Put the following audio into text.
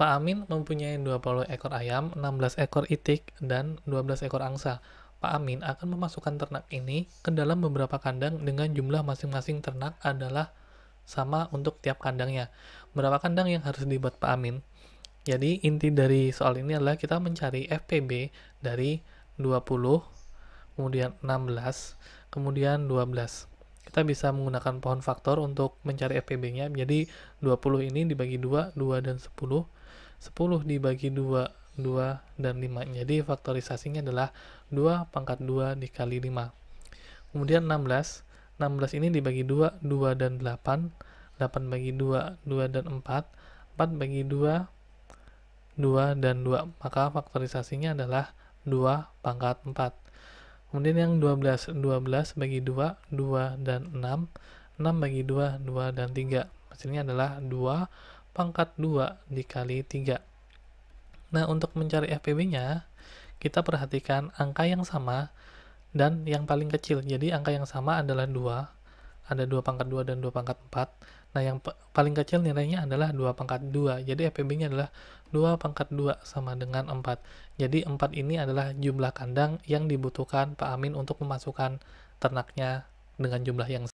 Pak Amin mempunyai 20 ekor ayam, 16 ekor itik, dan 12 ekor angsa. Pak Amin akan memasukkan ternak ini ke dalam beberapa kandang dengan jumlah masing-masing ternak adalah sama untuk tiap kandangnya. Berapa kandang yang harus dibuat Pak Amin? Jadi inti dari soal ini adalah kita mencari FPB dari 20, kemudian 16, kemudian 12 kita bisa menggunakan pohon faktor untuk mencari FPB-nya. Jadi 20 ini dibagi 2, 2 dan 10. 10 dibagi 2, 2 dan 5. Jadi faktorisasinya adalah 2 pangkat 2 dikali 5. Kemudian 16. 16 ini dibagi 2, 2 dan 8. 8 bagi 2, 2 dan 4. 4 bagi 2, 2 dan 2. Maka faktorisasinya adalah 2 pangkat 4. Kemudian yang 12, 12 bagi 2, 2 dan 6, 6 bagi 2, 2 dan 3. Hasilnya adalah 2 pangkat 2 dikali 3. Nah, untuk mencari FPB-nya, kita perhatikan angka yang sama dan yang paling kecil. Jadi angka yang sama adalah 2, ada dua pangkat dua dan dua pangkat empat. Nah, yang paling kecil nilainya adalah dua pangkat dua. Jadi FPB-nya adalah dua pangkat dua sama dengan empat. Jadi empat ini adalah jumlah kandang yang dibutuhkan Pak Amin untuk memasukkan ternaknya dengan jumlah yang